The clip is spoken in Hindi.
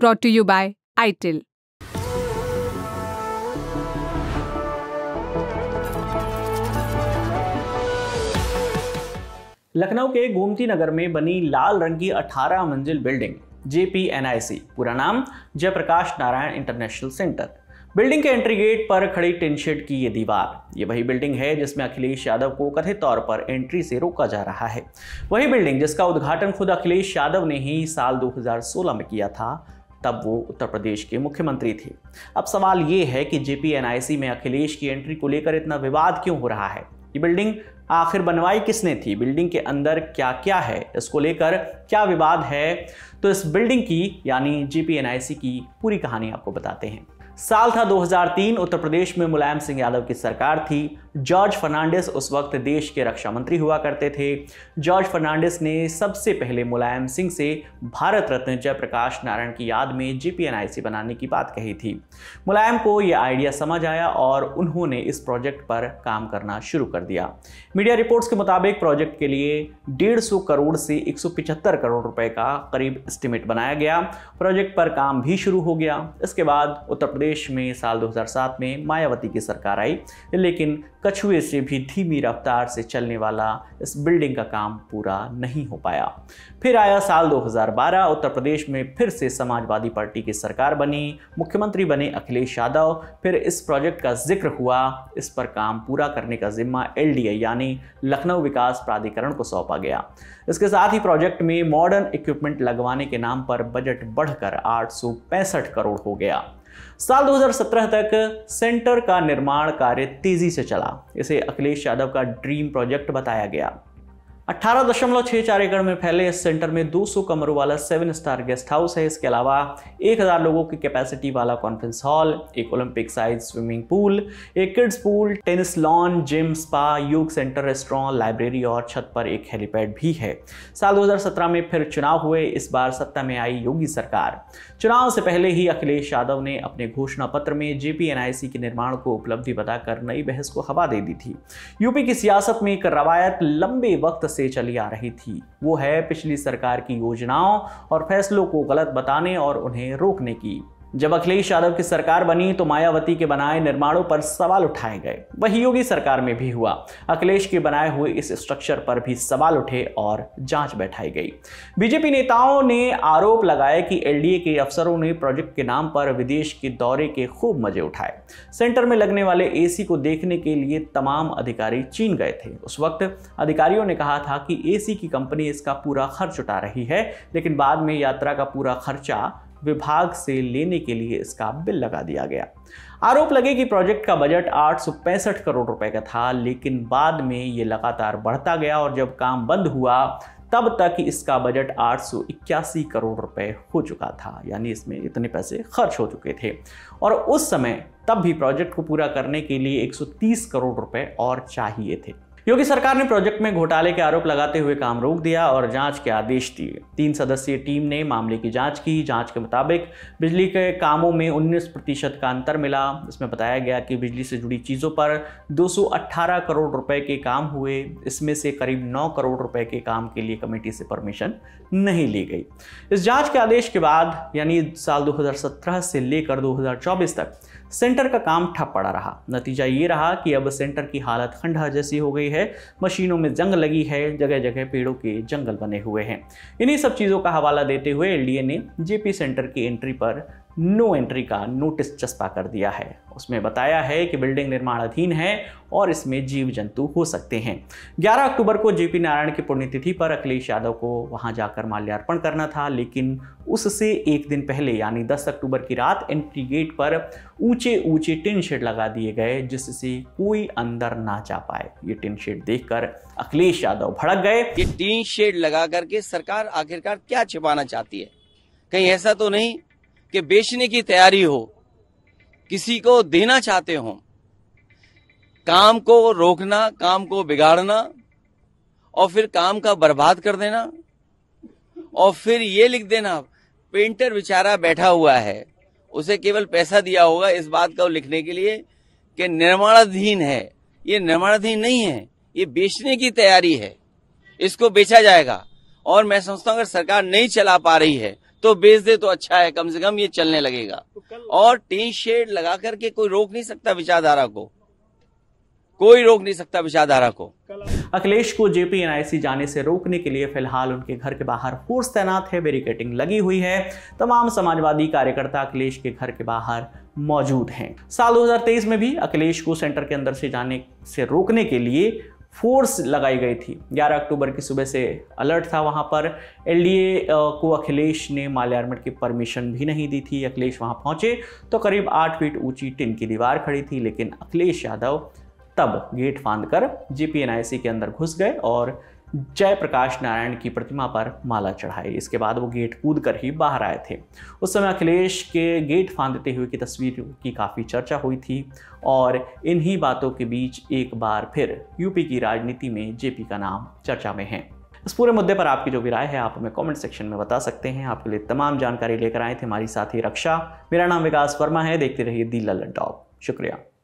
ब्रॉट टू यू बाय आईटिल लखनऊ के गोमती नगर में बनी लाल रंग की 18 मंजिल बिल्डिंग जेपीएनआईसी पूरा नाम Jayprakash Narayan international centre building के एंट्री गेट पर खड़ी टिन की ये दीवार ये वही बिल्डिंग है जिसमें अखिलेश यादव को कथित तौर पर एंट्री से रोका जा रहा है वही बिल्डिंग जिसका उद्घाटन खुद अखिलेश यादव ने ही साल 2016 में किया था तब वो उत्तर प्रदेश के मुख्यमंत्री थे अब सवाल ये है कि जेपीएनआईसी में अखिलेश की एंट्री को लेकर इतना विवाद क्यों हो रहा है ये बिल्डिंग आखिर बनवाई किसने थी बिल्डिंग के अंदर क्या क्या है इसको लेकर क्या विवाद है तो इस बिल्डिंग की यानी जेपीएनआईसी की पूरी कहानी आपको बताते हैं साल था 2003 उत्तर प्रदेश में मुलायम सिंह यादव की सरकार थी जॉर्ज फर्नांडिस उस वक्त देश के रक्षा मंत्री हुआ करते थे जॉर्ज फर्नांडिस ने सबसे पहले मुलायम सिंह से भारत रत्न जयप्रकाश नारायण की याद में जीपीएनआईसी बनाने की बात कही थी मुलायम को यह आइडिया समझ आया और उन्होंने इस प्रोजेक्ट पर काम करना शुरू कर दिया मीडिया रिपोर्ट्स के मुताबिक प्रोजेक्ट के लिए डेढ़ करोड़ से एक करोड़ रुपए का करीब एस्टिमेट बनाया गया प्रोजेक्ट पर काम भी शुरू हो गया इसके बाद उत्तर प्रदेश में साल दो में मायावती की सरकार आई लेकिन कछुए से भी धीमी रफ्तार से चलने वाला इस बिल्डिंग का काम पूरा नहीं हो पाया फिर आया साल 2012 उत्तर प्रदेश में फिर से समाजवादी पार्टी की सरकार बनी मुख्यमंत्री बने अखिलेश यादव फिर इस प्रोजेक्ट का जिक्र हुआ इस पर काम पूरा करने का जिम्मा एल यानी लखनऊ विकास प्राधिकरण को सौंपा गया इसके साथ ही प्रोजेक्ट में मॉडर्न इक्विपमेंट लगवाने के नाम पर बजट बढ़कर आठ करोड़ हो गया साल 2017 तक सेंटर का निर्माण कार्य तेजी से चला इसे अखिलेश यादव का ड्रीम प्रोजेक्ट बताया गया अट्ठारह दशमलव छह चार एकड़ में फैले इस सेंटर में 200 कमरों वाला सेवन स्टार गेस्ट हाउस है इसके अलावा 1000 लोगों की कैपेसिटी वाला कॉन्फ्रेंस हॉल एक ओलंपिक साइज स्विमिंग पूल एक kids pool tennis lawn gym spa योग सेंटर रेस्टोरेंट लाइब्रेरी और छत पर एक हेलीपैड भी है साल 2017 में फिर चुनाव हुए इस बार सत्ता में आई योगी सरकार चुनाव से पहले ही अखिलेश यादव ने अपने घोषणा पत्र में जेपीएनआईसी के निर्माण को उपलब्धि बताकर नई बहस को हवा दे दी थी यूपी की सियासत में एक रवायत लंबे वक्त से चली आ रही थी वो है पिछली सरकार की योजनाओं और फैसलों को गलत बताने और उन्हें रोकने की जब अखिलेश यादव की सरकार बनी तो मायावती के बनाए निर्माणों पर सवाल उठाए गए वही योगी सरकार में भी हुआ अखिलेश के बनाए हुए इस स्ट्रक्चर पर भी सवाल उठे और जांच बैठाई गई बीजेपी नेताओं ने आरोप लगाया कि एलडीए के अफसरों ने प्रोजेक्ट के नाम पर विदेश के दौरे के खूब मजे उठाए सेंटर में लगने वाले ए को देखने के लिए तमाम अधिकारी चीन गए थे उस वक्त अधिकारियों ने कहा था कि ए की कंपनी इसका पूरा खर्च उठा रही है लेकिन बाद में यात्रा का पूरा खर्चा विभाग से लेने के लिए इसका बिल लगा दिया गया आरोप लगे कि प्रोजेक्ट का बजट आठ करोड़ रुपए का था लेकिन बाद में ये लगातार बढ़ता गया और जब काम बंद हुआ तब तक इसका बजट आठ करोड़ रुपए हो चुका था यानी इसमें इतने पैसे खर्च हो चुके थे और उस समय तब भी प्रोजेक्ट को पूरा करने के लिए 130 करोड़ रुपए और चाहिए थे योगी सरकार ने प्रोजेक्ट में घोटाले के आरोप लगाते हुए काम रोक दिया और जांच के आदेश दिए तीन सदस्यीय टीम ने मामले की जांच की जांच के मुताबिक बिजली के कामों में 19 प्रतिशत का अंतर मिला इसमें बताया गया कि बिजली से जुड़ी चीज़ों पर 218 करोड़ रुपए के काम हुए इसमें से करीब 9 करोड़ रुपए के काम के लिए कमेटी से परमिशन नहीं ली गई इस जाँच के आदेश के बाद यानी साल दो से लेकर दो तक सेंटर का काम ठप पड़ा रहा नतीजा ये रहा कि अब सेंटर की हालत खंडहर जैसी हो गई है मशीनों में जंग लगी है जगह जगह पेड़ों के जंगल बने हुए हैं इन्हीं सब चीज़ों का हवाला देते हुए एल ने जेपी सेंटर की एंट्री पर नो एंट्री का नोटिस चस्पा कर दिया है उसमें बताया है कि बिल्डिंग निर्माणाधीन है और इसमें जीव जंतु हो सकते हैं 11 अक्टूबर को जेपी नारायण की पुण्यतिथि पर अखिलेश यादव को वहां जाकर माल्यार्पण करना था लेकिन उससे एक दिन पहले यानी 10 अक्टूबर की रात एंट्री गेट पर ऊंचे ऊंचे टिन शेड लगा दिए गए जिससे कोई अंदर ना जा पाए ये टिन शेड देखकर अखिलेश यादव भड़क गए ये टिन शेड लगा करके सरकार आखिरकार क्या छिपाना चाहती है कहीं ऐसा तो नहीं कि बेचने की तैयारी हो किसी को देना चाहते हो काम को रोकना काम को बिगाड़ना और फिर काम का बर्बाद कर देना और फिर ये लिख देना पेंटर बेचारा बैठा हुआ है उसे केवल पैसा दिया होगा इस बात का लिखने के लिए कि निर्माणाधीन है ये निर्माणाधीन नहीं है ये बेचने की तैयारी है इसको बेचा जाएगा और मैं समझता हूँ अगर सरकार नहीं चला पा रही है तो बेच दे तो अच्छा है कम से कम ये चलने लगेगा तो और टीन शेड लगा करके कोई रोक नहीं सकता विचारधारा को कोई रोक नहीं सकता विचारधारा को अखिलेश को जेपीएनआईसी जाने से रोकने के लिए फिलहाल उनके घर के बाहर फोर्स तैनात है बैरिकेटिंग लगी हुई है तमाम समाजवादी कार्यकर्ता अखिलेश के घर के बाहर मौजूद हैं साल 2023 में भी अखिलेश को सेंटर के अंदर से जाने से रोकने के लिए फोर्स लगाई गई थी 11 अक्टूबर की सुबह से अलर्ट था वहाँ पर एलडीए को अखिलेश ने माल्यार्पण की परमिशन भी नहीं दी थी अखिलेश वहाँ पहुँचे तो करीब आठ फीट ऊंची टिन की दीवार खड़ी थी लेकिन अखिलेश यादव तब गेट फांद कर जे के अंदर घुस गए और जयप्रकाश नारायण की प्रतिमा पर माला चढ़ाई इसके बाद वो गेट कूद कर ही बाहर आए थे उस समय अखिलेश के गेट फांदते हुए की तस्वीर की काफ़ी चर्चा हुई थी और इन्हीं बातों के बीच एक बार फिर यूपी की राजनीति में जेपी का नाम चर्चा में है इस पूरे मुद्दे पर आपकी जो भी राय है आप हमें कमेंट सेक्शन में बता सकते हैं आपके लिए तमाम जानकारी लेकर आए थे हमारी साथी रक्षा मेरा नाम विकास वर्मा है देखते रहिए दी ललन टॉप शुक्रिया